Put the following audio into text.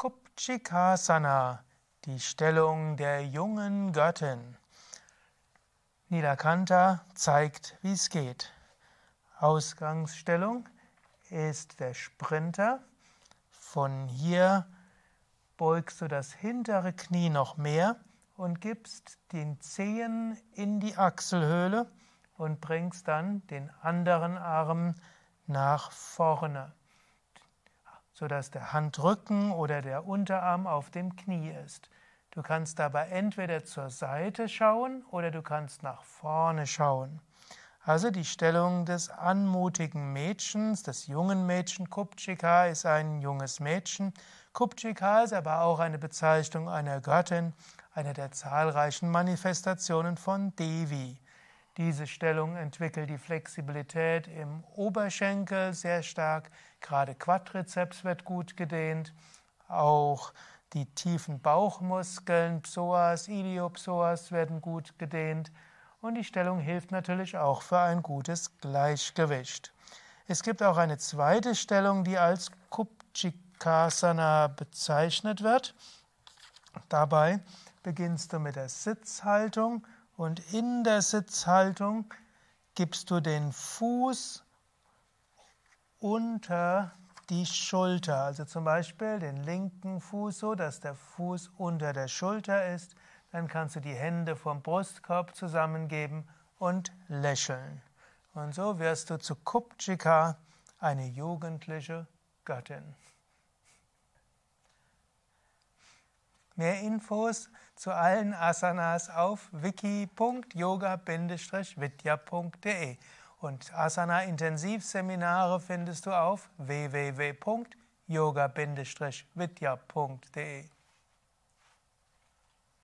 Kupchikasana, die Stellung der jungen Göttin. Nilakanta zeigt, wie es geht. Ausgangsstellung ist der Sprinter. Von hier beugst du das hintere Knie noch mehr und gibst den Zehen in die Achselhöhle und bringst dann den anderen Arm nach vorne sodass der Handrücken oder der Unterarm auf dem Knie ist. Du kannst dabei entweder zur Seite schauen oder du kannst nach vorne schauen. Also die Stellung des anmutigen Mädchens, des jungen Mädchen. Kupchika ist ein junges Mädchen. Kupchika ist aber auch eine Bezeichnung einer Göttin, einer der zahlreichen Manifestationen von Devi. Diese Stellung entwickelt die Flexibilität im Oberschenkel sehr stark. Gerade Quadrizeps wird gut gedehnt. Auch die tiefen Bauchmuskeln, Psoas, Iliopsoas werden gut gedehnt. Und die Stellung hilft natürlich auch für ein gutes Gleichgewicht. Es gibt auch eine zweite Stellung, die als Kupchikasana bezeichnet wird. Dabei beginnst du mit der Sitzhaltung und in der Sitzhaltung gibst du den Fuß unter die Schulter. Also zum Beispiel den linken Fuß so, dass der Fuß unter der Schulter ist. Dann kannst du die Hände vom Brustkorb zusammengeben und lächeln. Und so wirst du zu Kupchika, eine jugendliche Göttin. Mehr Infos zu allen Asanas auf wiki.yoga-vidya.de und Asana-Intensivseminare findest du auf www.yoga-vidya.de.